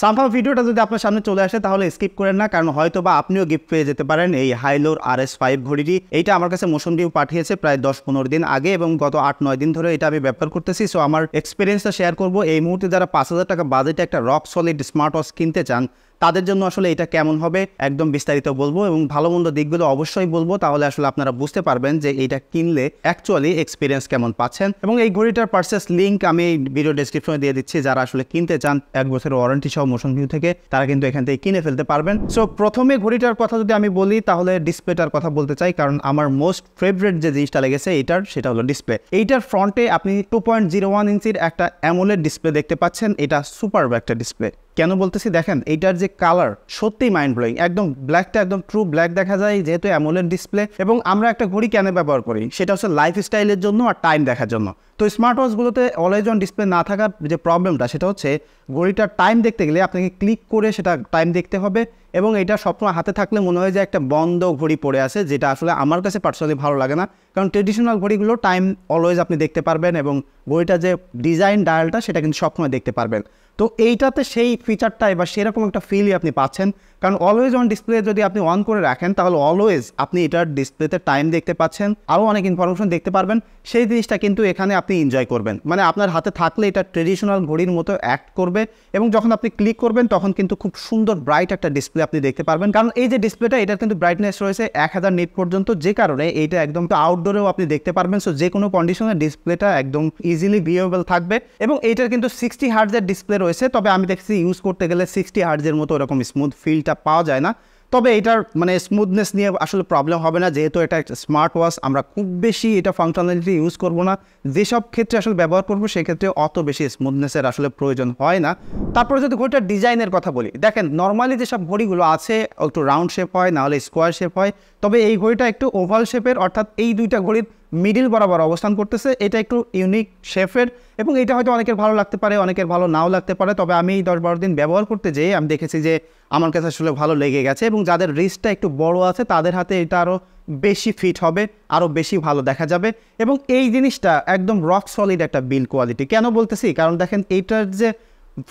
somehow ভিডিওটা যদি আপনার সামনে চলে আসে তাহলে স্কিপ করেন না কারণ হয়তো বা আপনিও গিফট পেয়ে যেতে পারেন এই হাইলোর আর এস ফাইভ ঘড়িটি এইটা আমার কাছে মোশন ডিউ পাঠিয়েছে প্রায় দশ পনেরো দিন আগে এবং গত আট নয় দিন ধরে এটা আমি ব্যবহার করতেছি সো আমার এক্সপিরিয়েন্সটা শেয়ার করবো এই মুহূর্তে যারা পাঁচ হাজার টাকা বাজেটে একটা রক সলিড স্মার্ট ওয়াচ কিনতে চান তাদের জন্য আসলে এটা কেমন হবে একদম বিস্তারিত বলবো এবং ভালো মন্দ দিকগুলো অবশ্যই বলবো তাহলে আসলে আপনারা বুঝতে পারবেন যে এটা কিনলে অ্যাকচুয়ালি এক্সপিরিয়েন্স কেমন পাচ্ছেন এবং এই ঘড়িটার পার্সেস লিঙ্ক আমি ভিডিও ডিসক্রিপশনে দিয়ে দিচ্ছি যারা আসলে কিনতে চান এক বছরের ওয়ারেন্টি সহ মোশন ভিউ থেকে তারা কিন্তু এখান থেকে কিনে ফেলতে পারবেন সো প্রথমে ঘড়িটার কথা যদি আমি বলি তাহলে ডিসপ্লেটার কথা বলতে চাই কারণ আমার মোস্ট ফেভারেট যে জিনিসটা লেগেছে এটার সেটা হলো ডিসপ্লে এইটার ফ্রন্টে আপনি টু পয়েন্ট জিরো ওয়ান ইঞ্চির একটা অ্যামোলেড ডিসপ্লে দেখতে পাচ্ছেন এটা সুপার একটা ডিসপ্লে কেন বলতেছি দেখেন এইটার যে কালার সত্যিই মাইন্ড ব্লোয়িং একদম ব্ল্যাকটা একদম ট্রু ব্ল্যাক দেখা যায় যেহেতু অ্যামোলের ডিসপ্লে এবং আমরা একটা ঘড়ি কেন ব্যবহার করি সেটা হচ্ছে লাইফস্টাইলের জন্য আর টাইম দেখার জন্য তো স্মার্ট ওয়াচগুলোতে অলওয়েজ অন ডিসপ্লে না থাকার যে প্রবলেমটা সেটা হচ্ছে ঘড়িটার টাইম দেখতে গেলে আপনাকে ক্লিক করে সেটা টাইম দেখতে হবে এবং এটা সবসময় হাতে থাকলে মনে হয় যে একটা বন্ধ ঘড়ি পড়ে আছে যেটা আসলে আমার কাছে পার্সোনালি ভালো লাগে না কারণ ট্রেডিশনাল ঘড়িগুলো টাইম অলওয়েজ আপনি দেখতে পারবেন এবং ঘড়িটার যে ডিজাইন ডায়ালটা সেটা কিন্তু সবসময় দেখতে পারবেন তো এইটাতে সেই ফিচারটাই বা সেরকম একটা ফিলই আপনি পাচ্ছেন কারণ অলওয়েজ অন ডিসপ্লে যদি আপনি অন করে রাখেন তাহলে অলওয়েজ আপনি এটার ডিসপ্লেতে টাইম দেখতে পাচ্ছেন আরও অনেক ইনফরমেশন দেখতে পারবেন সেই জিনিসটা কিন্তু এখানে আপনি এনজয় করবেন মানে আপনার হাতে থাকলে এটা ট্রেডিশনাল ঘড়ির মতো অ্যাক্ট করবে এবং যখন আপনি ক্লিক করবেন তখন কিন্তু খুব সুন্দর ব্রাইট একটা ডিসপ্লে আপনি দেখতে পারবেন কারণ এই যে ডিসপ্লেটা এটার কিন্তু ব্রাইটনেস রয়েছে এক হাজার নিট পর্যন্ত যে কারণে এইটা একদম আউটডোরেও আপনি দেখতে পারবেন সো যে কোনো কন্ডিশনে ডিসপ্লেটা একদম ইজিলি ভিউয়েবল থাকবে এবং এইটার কিন্তু সিক্সটি হার্জের ডিসপ্লে রয়েছে তবে আমি দেখছি ইউজ করতে গেলে সিক্সটি হার্জের মতো ওরকম স্মুথ ফিল্ড এটা পাওয়া যায় না তবে এটার মানে স্মুথনেস নিয়ে আসলে প্রবলেম হবে না যেহেতু এটা একটা স্মার্ট ওয়াচ আমরা খুব বেশি এটা ফাংশনালিটি ইউজ করব না যেসব ক্ষেত্রে আসলে ব্যবহার করব সেক্ষেত্রে অত বেশি স্মুথনেসের আসলে প্রয়োজন হয় না তারপরে যদি ঘড়িটার ডিজাইনের কথা বলি দেখেন নর্মালি যেসব ঘড়িগুলো আছে একটু রাউন্ড শেপ হয় নাহলে স্কোয়ার শেপ হয় তবে এই ঘড়িটা একটু ওভাল শেপের অর্থাৎ এই দুইটা ঘড়ির মিডিল বরাবর অবস্থান করতেছে এটা একটু ইউনিক শেফের এবং এটা হয়তো অনেকের ভালো লাগতে পারে অনেকের ভালো নাও লাগতে পারে তবে আমি এই দশ বারো দিন ব্যবহার করতে যেয়ে আমি দেখেছি যে আমার কাছে আসলে ভালো লেগে গেছে এবং যাদের রিস্কটা একটু বড় আছে তাদের হাতে এটা আরও বেশি ফিট হবে আরও বেশি ভালো দেখা যাবে এবং এই জিনিসটা একদম রক সলিড একটা বিল কোয়ালিটি কেন বলতেছি কারণ দেখেন এইটার যে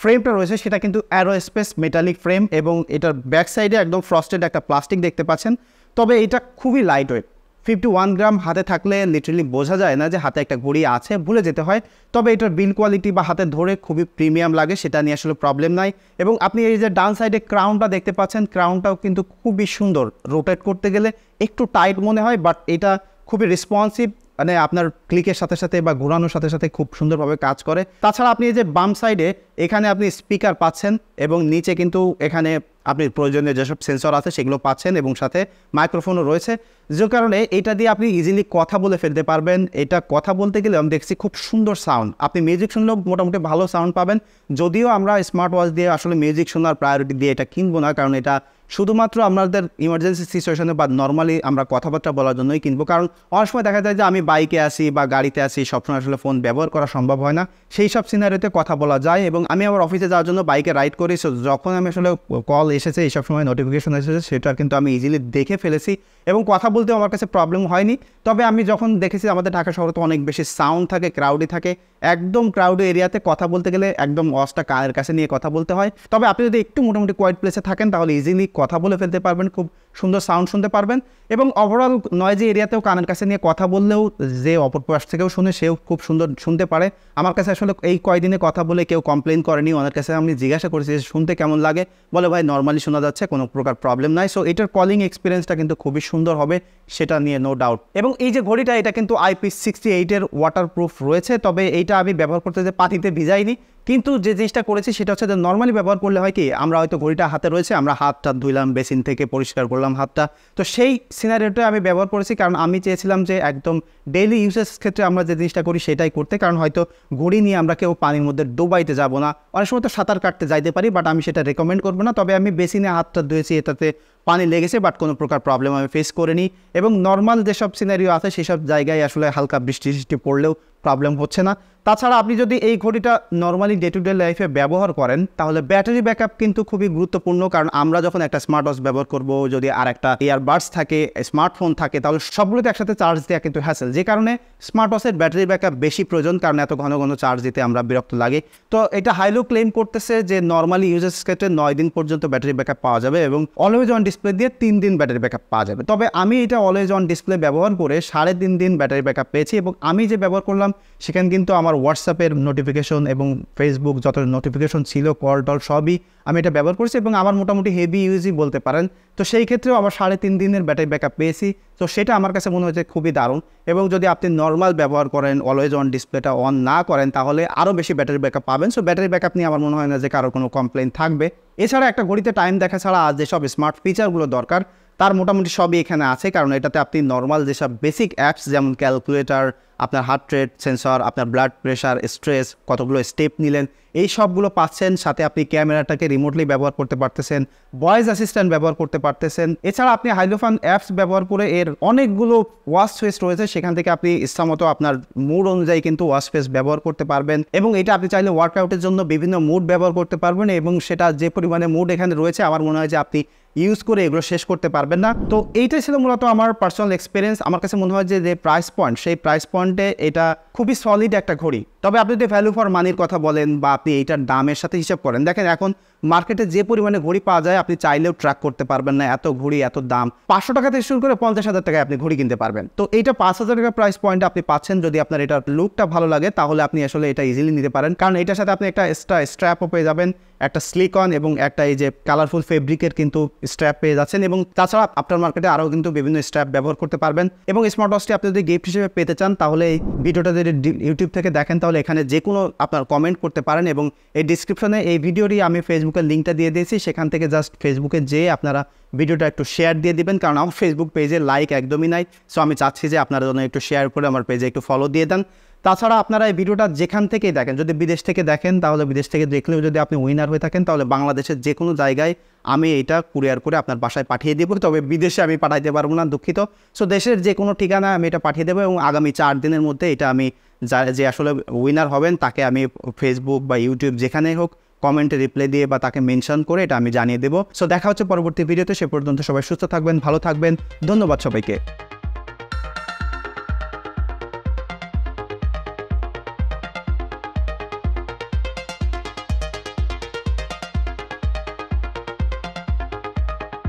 ফ্রেমটা রয়েছে সেটা কিন্তু অ্যারো স্পেস মেটালিক ফ্রেম এবং এটার ব্যাক সাইডে একদম ফ্রস্টেড একটা প্লাস্টিক দেখতে পাচ্ছেন তবে এটা খুবই light weight fifty one gram হাতে থাকলে লিটারেলি বোঝা যায় না যে হাতে একটা ঘড়ি আছে ভুলে যেতে হয় তবে এটার বিল কোয়ালিটি বা হাতে ধরে খুবই প্রিমিয়াম লাগে সেটা নিয়ে আসলে প্রবলেম নাই এবং আপনি এই যে ডান সাইডে ক্রাউনটা দেখতে পাচ্ছেন ক্রাউনটাও কিন্তু খুবই সুন্দর রোটেট করতে গেলে একটু টাইট মনে হয় বাট এটা খুবই রেসপন্সিভ মানে আপনার ক্লিকের সাথে সাথে বা ঘোরানোর সাথে সাথে খুব সুন্দরভাবে কাজ করে তাছাড়া আপনি এই যে বাম সাইডে এখানে আপনি স্পিকার পাচ্ছেন এবং নিচে কিন্তু এখানে আপনি প্রয়োজনীয় যেসব সেন্সর আছে সেগুলো পাচ্ছেন এবং সাথে মাইক্রোফোনও রয়েছে যে কারণে এটা দিয়ে আপনি ইজিলি কথা বলে ফেলতে পারবেন এটা কথা বলতে গেলে আমি দেখছি খুব সুন্দর সাউন্ড আপনি মিউজিক শুনলেও মোটামুটি ভালো সাউন্ড পাবেন যদিও আমরা স্মার্ট ওয়াচ দিয়ে আসলে মিউজিক শোনার প্রায়োরিটি দিয়ে এটা কিনবো না কারণ এটা শুধুমাত্র আমাদের ইমার্জেন্সি সিচুয়েশনে বা নর্মালি আমরা কথাবার্তা বলার জন্যই কিনবো কারণ অনেক সময় দেখা যায় যে আমি বাইকে আসি বা গাড়িতে আসি সবসময় আসলে ফোন ব্যবহার করা সম্ভব হয় না সেই সব সিনারিতে কথা বলা যায় এবং আমি আমার অফিসে যাওয়ার জন্য বাইকে রাইড করি সো যখন আমি আসলে কল এসেছে এই সব সময় নোটিফিকেশন এসেছে সেটা কিন্তু আমি ইজিলি দেখে ফেলেছি এবং কথা বলতে আমার কাছে প্রবলেম হয়নি তবে আমি যখন দেখেছি আমাদের ঢাকা শহরে তো অনেক বেশি সাউন্ড থাকে ক্রাউডি থাকে একদম ক্রাউড এরিয়াতে কথা বলতে গেলে একদম ওয়াসটা কারের কাছে নিয়ে কথা বলতে হয় তবে আপনি যদি একটু মোটামুটি কোয়াইট প্লেসে থাকেন তাহলে ইজিলি কথা বলে ফেলতে পারবেন খুব সুন্দর সাউন্ড শুনতে পারবেন এবং ওভারঅল নয় যে এরিয়াতেও কানের কাছে নিয়ে কথা বললেও যে অপর পাশ থেকেও শুনে সেও খুব সুন্দর শুনতে পারে আমার কাছে আসলে এই কয়দিনে কথা বলে কেউ কমপ্লেন করেনি ওনার কাছে আমি জিজ্ঞাসা করেছি যে শুনতে কেমন লাগে বলে ভাই নর্মালি শোনা যাচ্ছে কোনো প্রকার প্রবলেম নাই সো এটার কলিং এক্সপিরিয়েন্সটা কিন্তু খুবই সুন্দর হবে সেটা নিয়ে নো ডাউট এবং এই যে ঘড়িটা এটা কিন্তু আইপি সিক্সটি এইটের ওয়াটারপ্রুফ রয়েছে তবে এই এটা আমি ব্যবহার করতে যে পাতিতে ভিজাইনি কিন্তু যে জিনিসটা করেছি সেটা হচ্ছে যে নর্মালি ব্যবহার করলে হয় কি আমরা হয়তো ঘড়িটা হাতে রয়েছে আমরা হাতটা ধুইলাম বেসিন থেকে পরিষ্কার করলাম হাতটা তো সেই সিনারিটা আমি ব্যবহার করেছি কারণ আমি চেয়েছিলাম যে একদম ডেইলি ইউজেস ক্ষেত্রে আমরা যে জিনিসটা করি সেটাই করতে কারণ হয়তো ঘড়ি নিয়ে আমরা কেউ পানির মধ্যে ডুবাইতে যাব না অনেক সময় তো সাঁতার কাটতে যাইতে পারি বাট আমি সেটা রেকমেন্ড করবো না তবে আমি বেসিনে হাতটা ধুয়েছি এটাতে পানি লেগেছে বাট কোনো প্রকার প্রবলেম আমি ফেস করিনি এবং নর্মাল যেসব সিনারিও আছে সেসব জায়গায় আসলে হালকা বৃষ্টি সৃষ্টি পড়লেও প্রবলেম হচ্ছে না তাছাড়া আপনি যদি এই ঘড়িটা নর্মালি ডে টু ডে লাইফে ব্যবহার করেন তাহলে ব্যাটারি ব্যাকআপ কিন্তু খুবই গুরুত্বপূর্ণ কারণ আমরা যখন একটা স্মার্ট ওয়াচ ব্যবহার করব যদি আর একটা ইয়ারবাডস থাকে স্মার্টফোন থাকে তাহলে সবগুলোতে একসাথে চার্জ দেওয়া কিন্তু হ্যাসেল যে কারণে স্মার্ট ওয়াচের ব্যাটারি ব্যাকআপ বেশি প্রয়োজন কারণ এত ঘন ঘন চার্জ দিতে আমরা বিরক্ত লাগে তো এটা হাইলো ক্লেম করতেছে যে নর্মালি ইউজার্স ক্ষেত্রে নয় দিন পর্যন্ত ব্যাটারি ব্যাকআপ পাওয়া যাবে এবং অলওয়েজ অন ডিসপ্লে দিয়ে তিন দিন ব্যাটারি ব্যাকআপ পাওয়া যাবে তবে আমি এটা অলওয়েজ অন ডিসপ্লে ব্যবহার করে সাড়ে তিন দিন ব্যাটারি ব্যাকআপ পেয়েছি এবং আমি যে ব্যবহার করলাম সেখানে কিন্তু আমার হোয়াটসঅ্যাপের নোটিফিকেশন এবং ফেসবুক যত নোটিফিকেশন ছিল কল টল সবই আমি এটা ব্যবহার করেছি এবং আমার মোটামুটি হেভি ইউজই বলতে পারেন তো সেই ক্ষেত্রেও আমার সাড়ে তিন দিনের ব্যাটারি ব্যাকআপ পেয়েছি তো সেটা আমার কাছে মনে হয়েছে খুবই দারুণ এবং যদি আপনি নর্মাল ব্যবহার করেন অলওয়েজ অন ডিসপ্লেটা অন না করেন তাহলে আরও বেশি ব্যাটারি ব্যাকআপ পাবেন সো ব্যাটারি ব্যাকআপ নিয়ে আমার মনে হয় না যে কারো কোনো কমপ্লেন থাকবে এছাড়া একটা ঘড়িতে টাইম দেখা ছাড়া আজ যেসব স্মার্ট ফিচারগুলো দরকার তার মোটামুটি সবই এখানে আছে কারণ এটাতে আপনি নর্মাল যেসব বেসিক অ্যাপস যেমন ক্যালকুলেটার আপনার হার্ট রেট সেন্সর আপনার ব্লাড প্রেশার স্ট্রেস কতগুলো স্টেপ নিলেন এই সবগুলো পাচ্ছেন সাথে আপনি ক্যামেরাটাকে রিমোটলি ব্যবহার করতে পারতেছেন ভয়েস অ্যাসিস্ট্যান্ট ব্যবহার করতে পারতেছেন এছাড়া আপনি হাইলোফান অ্যাপস ব্যবহার করে এর অনেকগুলো ওয়াশ ফেস রয়েছে সেখান থেকে আপনি মতো আপনার মুড অনুযায়ী কিন্তু ওয়াশ ফেস ব্যবহার করতে পারবেন এবং এটা আপনি চাইলে ওয়ার্কআউটের জন্য বিভিন্ন মুড ব্যবহার করতে পারবেন এবং সেটা যে পরিমাণে মুড এখানে রয়েছে আমার মনে হয় যে আপনি ইউজ করে এগুলো শেষ করতে পারবেন না তো এইটাই ছিল মূলত আমার পার্সোনাল এক্সপিরিয়েন্স আমার কাছে মনে হয় যে প্রাইস পয়েন্ট সেই প্রাইস পয়েন্ট ফ্রন্টে এটা খুবই সলিড একটা ঘড়ি তবে আপনি যদি ভ্যালু ফর মানির কথা বলেন বা আপনি এইটার দামের সাথে হিসাব করেন দেখেন এখন মার্কেটে যে পরিমাণে ঘড়ি পাওয়া যায় আপনি চাইলেও ট্র্যাক করতে পারবেন না এত ঘড়ি এত দাম পাঁচশো টাকা থেকে শুরু করে পঞ্চাশ হাজার টাকায় আপনি ঘড়ি কিনতে পারবেন তো এইটা পাঁচ হাজার টাকা প্রাইস পয়েন্ট আপনি পাচ্ছেন যদি আপনার এটার লুকটা ভালো লাগে তাহলে আপনি আসলে এটা ইজিলি নিতে পারেন কারণ এটার সাথে আপনি একটা এক্সট্রা স্ট্র্যাপও পেয়ে যাবেন একটা স্লিকন এবং একটা এই যে কালারফুল ফেব্রিকের কিন্তু স্ট্র্যাপ পেয়ে যাচ্ছেন এবং তাছাড়া আপনার মার্কেটে আরও কিন্তু বিভিন্ন স্ট্র্যাপ ব্যবহার করতে পারবেন এবং স্মার্ট ওয়াচটি আপনি যদি গিফট হিসেবে পেতে চান তাহলে এই ভিডিওটা যদি ইউটিউব থেকে দেখেন তাহলে এখানে যে কোনো আপনার কমেন্ট করতে পারেন এবং এই ডিসক্রিপশনে এই ভিডিওটি আমি ফেসবুকের লিঙ্কটা দিয়ে দিয়েছি সেখান থেকে জাস্ট ফেসবুকে যেয়ে আপনারা ভিডিওটা একটু শেয়ার দিয়ে দিবেন কারণ আমার ফেসবুক পেজে লাইক একদমই নাই সো আমি চাচ্ছি যে আপনারা যেন একটু শেয়ার করে আমার পেজে একটু ফলো দিয়ে দেন তাছাড়া আপনারা এই ভিডিওটা যেখান থেকেই দেখেন যদি বিদেশ থেকে দেখেন তাহলে বিদেশ থেকে দেখলেও যদি আপনি উইনার হয়ে থাকেন তাহলে বাংলাদেশের যে কোনো জায়গায় আমি এটা কুরিয়ার করে আপনার বাসায় পাঠিয়ে দেবো তবে বিদেশে আমি পাঠাইতে পারবো না দুঃখিত সো দেশের যে কোনো ঠিকানায় আমি এটা পাঠিয়ে দেবো এবং আগামী চার দিনের মধ্যে এটা আমি যা যে আসলে উইনার হবেন তাকে আমি ফেসবুক বা ইউটিউব যেখানেই হোক কমেন্টে রিপ্লাই দিয়ে বা তাকে মেনশন করে এটা আমি জানিয়ে দেবো সো দেখা হচ্ছে পরবর্তী ভিডিওতে সে পর্যন্ত সবাই সুস্থ থাকবেন ভালো থাকবেন ধন্যবাদ সবাইকে